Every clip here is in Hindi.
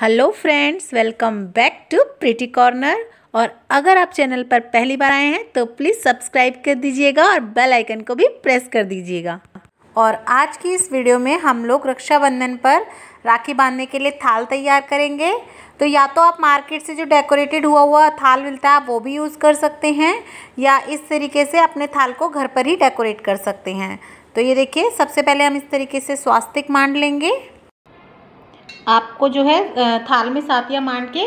hello friends welcome back to pretty corner और अगर आप चैनल पर पहली बार आए हैं तो प्लीज़ सब्सक्राइब कर दीजिएगा और बेल आइकन को भी प्रेस कर दीजिएगा और आज की इस वीडियो में हम लोग रक्षाबंधन पर राखी बांधने के लिए थाल तैयार करेंगे तो या तो आप मार्केट से जो डेकोरेटेड हुआ हुआ थाल मिलता है आप वो भी यूज़ कर सकते हैं या इस तरीके से अपने थाल को घर पर ही डेकोरेट कर सकते हैं तो ये देखिए सबसे पहले हम इस तरीके से स्वास्तिक मांड लेंगे आपको जो है थाल में सातिया मान के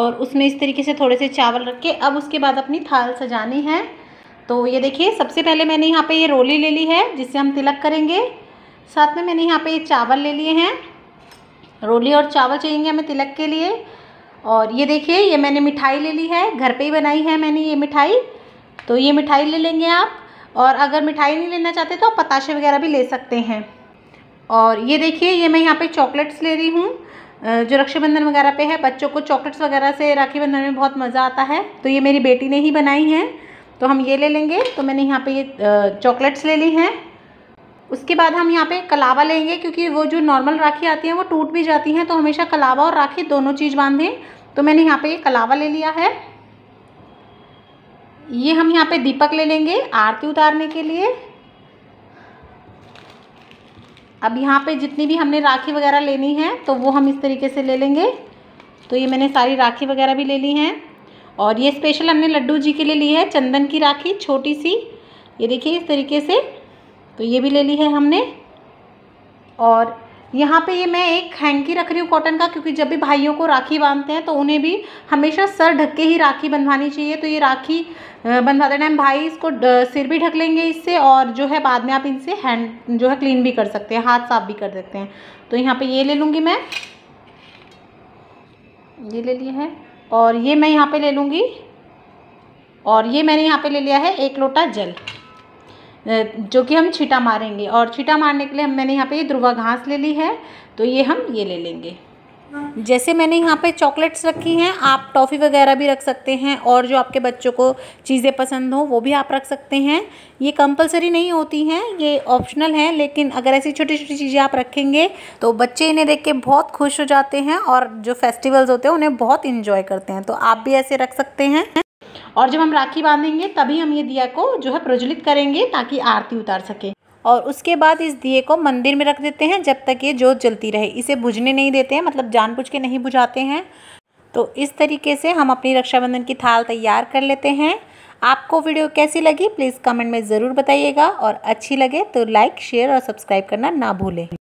और उसमें इस तरीके से थोड़े से चावल रख के अब उसके बाद अपनी थाल सजानी है तो ये देखिए सबसे पहले मैंने यहाँ पे ये रोली ले ली है जिससे हम तिलक करेंगे साथ में मैंने यहाँ पे ये चावल ले लिए हैं रोली और चावल चाहिए हमें तिलक के लिए और ये देखिए ये मैंने मिठाई ले ली है घर पे ही बनाई है मैंने ये मिठाई तो ये मिठाई ले लेंगे आप और अगर मिठाई नहीं लेना चाहते तो आप पताशे वगैरह भी ले सकते हैं और ये देखिए ये मैं यहाँ पे चॉकलेट्स ले रही हूँ जो रक्षाबंधन वगैरह पे है बच्चों को चॉकलेट्स वगैरह से राखी बंधन में बहुत मज़ा आता है तो ये मेरी बेटी ने ही बनाई है तो हम ये ले लेंगे तो मैंने यहाँ पे ये चॉकलेट्स ले ली हैं उसके बाद हम यहाँ पे कलावा लेंगे क्योंकि वो जो नॉर्मल राखी आती है वो टूट भी जाती हैं तो हमेशा कलावा और राखी दोनों चीज़ बांधें तो मैंने यहाँ पर ये कलावा ले लिया है ये हम यहाँ पर दीपक ले लेंगे आरती उतारने के लिए अब यहाँ पे जितनी भी हमने राखी वगैरह लेनी है तो वो हम इस तरीके से ले लेंगे तो ये मैंने सारी राखी वगैरह भी ले ली हैं और ये स्पेशल हमने लड्डू जी के लिए ली है चंदन की राखी छोटी सी ये देखिए इस तरीके से तो ये भी ले ली है हमने और यहाँ पे ये मैं एक हैंकी रख रही हूँ कॉटन का क्योंकि जब भी भाइयों को राखी बांधते हैं तो उन्हें भी हमेशा सर ढक के ही राखी बंधवानी चाहिए तो ये राखी बंधवाते टाइम भाई इसको सिर भी ढक लेंगे इससे और जो है बाद में आप इनसे हैंड जो है क्लीन भी कर सकते हैं हाथ साफ भी कर सकते हैं तो यहाँ पर ये ले लूँगी मैं ये ले लिया है और ये मैं यहाँ पर ले लूँगी और ये मैंने यहाँ पर ले लिया है एक लोटा जल जो कि हम छीटा मारेंगे और छीटा मारने के लिए हम मैंने यहाँ पे ये ध्रुवा घास ले ली है तो ये हम ये ले लेंगे जैसे मैंने यहाँ पे चॉकलेट्स रखी हैं आप टॉफ़ी वगैरह भी रख सकते हैं और जो आपके बच्चों को चीज़ें पसंद हो वो भी आप रख सकते हैं ये कंपलसरी नहीं होती हैं ये ऑप्शनल हैं लेकिन अगर ऐसी छोटी छोटी चीज़ें आप रखेंगे तो बच्चे इन्हें देख के बहुत खुश हो जाते हैं और जो फेस्टिवल्स होते हैं उन्हें बहुत इन्जॉय करते हैं तो आप भी ऐसे रख सकते हैं और जब हम राखी बांधेंगे तभी हम ये दिया को जो है प्रज्वलित करेंगे ताकि आरती उतार सके और उसके बाद इस दिए को मंदिर में रख देते हैं जब तक ये जोत जलती रहे इसे बुझने नहीं देते हैं मतलब जानबूझ के नहीं बुझाते हैं तो इस तरीके से हम अपनी रक्षाबंधन की थाल तैयार कर लेते हैं आपको वीडियो कैसी लगी प्लीज़ कमेंट में ज़रूर बताइएगा और अच्छी लगे तो लाइक शेयर और सब्सक्राइब करना ना भूलें